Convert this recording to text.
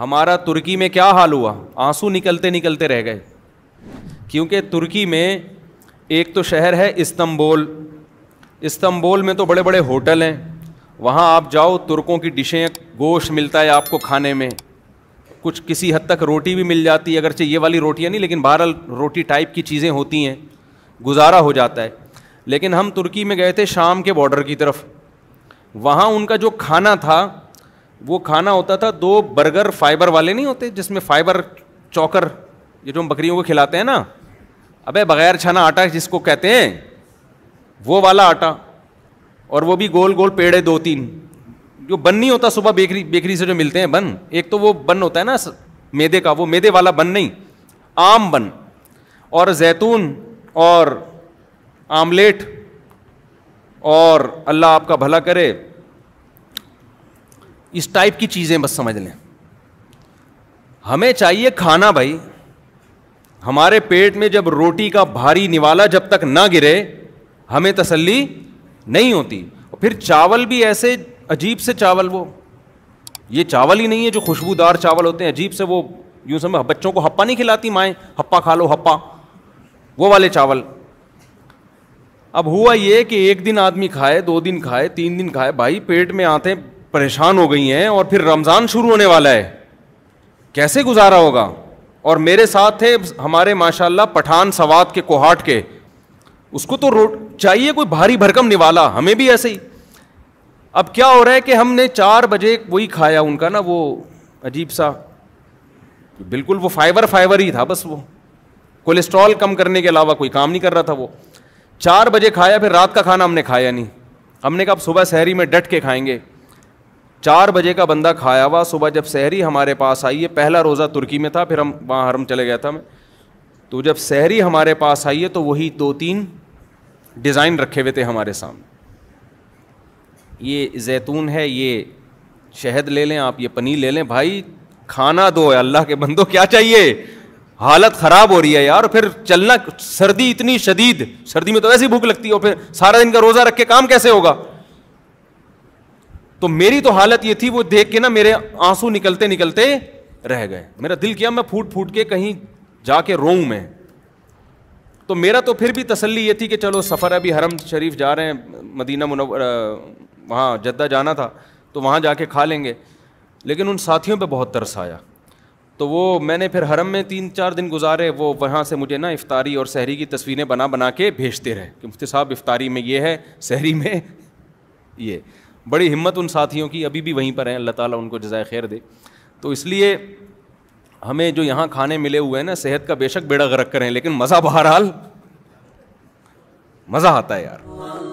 हमारा तुर्की में क्या हाल हुआ आंसू निकलते निकलते रह गए क्योंकि तुर्की में एक तो शहर है इस्तंबोल इस्तंबोल में तो बड़े बड़े होटल हैं वहाँ आप जाओ तुर्कों की डिशें गोश्त मिलता है आपको खाने में कुछ किसी हद तक रोटी भी मिल जाती है अगरचे ये वाली रोटियाँ नहीं लेकिन बहरहाल रोटी टाइप की चीज़ें होती हैं गुजारा हो जाता है लेकिन हम तुर्की में गए थे शाम के बॉर्डर की तरफ वहाँ उनका जो खाना था वो खाना होता था दो बर्गर फाइबर वाले नहीं होते जिसमें फाइबर चौकर ये जो हम बकरियों को खिलाते हैं ना अबे बगैर छाना आटा जिसको कहते हैं वो वाला आटा और वो भी गोल गोल पेड़ है दो तीन जो बन नहीं होता सुबह बेकरी बेकरी से जो मिलते हैं बन एक तो वो बन होता है ना मैदे का वो मैदे वाला बन नहीं आम बन और जैतून और आमलेट और अल्लाह आपका भला करे इस टाइप की चीज़ें बस समझ लें हमें चाहिए खाना भाई हमारे पेट में जब रोटी का भारी निवाला जब तक ना गिरे हमें तसल्ली नहीं होती फिर चावल भी ऐसे अजीब से चावल वो ये चावल ही नहीं है जो खुशबूदार चावल होते हैं अजीब से वो यूँ समझ बच्चों को हप्पा नहीं खिलाती माएँ हप्पा खा लो हप्पा वो वाले चावल अब हुआ ये कि एक दिन आदमी खाए दो दिन खाए तीन दिन खाए भाई पेट में आते परेशान हो गई हैं और फिर रमज़ान शुरू होने वाला है कैसे गुजारा होगा और मेरे साथ थे हमारे माशाल्लाह पठान सवाद के कोहाट के उसको तो रोट चाहिए कोई भारी भरकम निवाला हमें भी ऐसे ही अब क्या हो रहा है कि हमने चार बजे वही खाया उनका ना वो अजीब सा बिल्कुल वो फाइबर फाइबर ही था बस वो कोलेस्ट्रॉल कम करने के अलावा कोई काम नहीं कर रहा था वो चार बजे खाया फिर रात का खाना हमने खाया नहीं हमने कहा अब सुबह शहरी में डट के खाएंगे चार बजे का बंदा खाया हुआ सुबह जब शहरी हमारे पास आई है पहला रोज़ा तुर्की में था फिर हम वहाँ हरम चले गया था मैं तो जब शहरी हमारे पास आई है तो वही दो तीन डिज़ाइन रखे हुए थे हमारे सामने ये जैतून है ये शहद ले लें आप ये पनीर ले लें भाई खाना दो अल्लाह के बंदो क्या चाहिए हालत ख़राब हो रही है यार फिर चलना सर्दी इतनी शदीद सर्दी में तो वैसी भूख लगती है और फिर सारा दिन का रोज़ा रख के काम कैसे होगा तो मेरी तो हालत ये थी वो देख के ना मेरे आंसू निकलते निकलते रह गए मेरा दिल किया मैं फूट फूट के कहीं जाके रो मैं तो मेरा तो फिर भी तसल्ली ये थी कि चलो सफ़र अभी हरम शरीफ जा रहे हैं मदीना मुनव वहाँ जद्दा जाना था तो वहाँ जाके खा लेंगे लेकिन उन साथियों पे बहुत तरस आया तो वो मैंने फिर हरम में तीन चार दिन गुजारे वो वहाँ से मुझे ना इफ़ारी और शहरी की तस्वीरें बना बना के भेजते रहे कि मुफ्ती साहब इफ़ारी में ये है शहरी में ये बड़ी हिम्मत उन साथियों की अभी भी वहीं पर हैं अल्लाह ताला उनको जजाय खैर दे तो इसलिए हमें जो यहाँ खाने मिले हुए हैं ना सेहत का बेशक बेड़ा गरक करें लेकिन मज़ा बहरहाल मज़ा आता है यार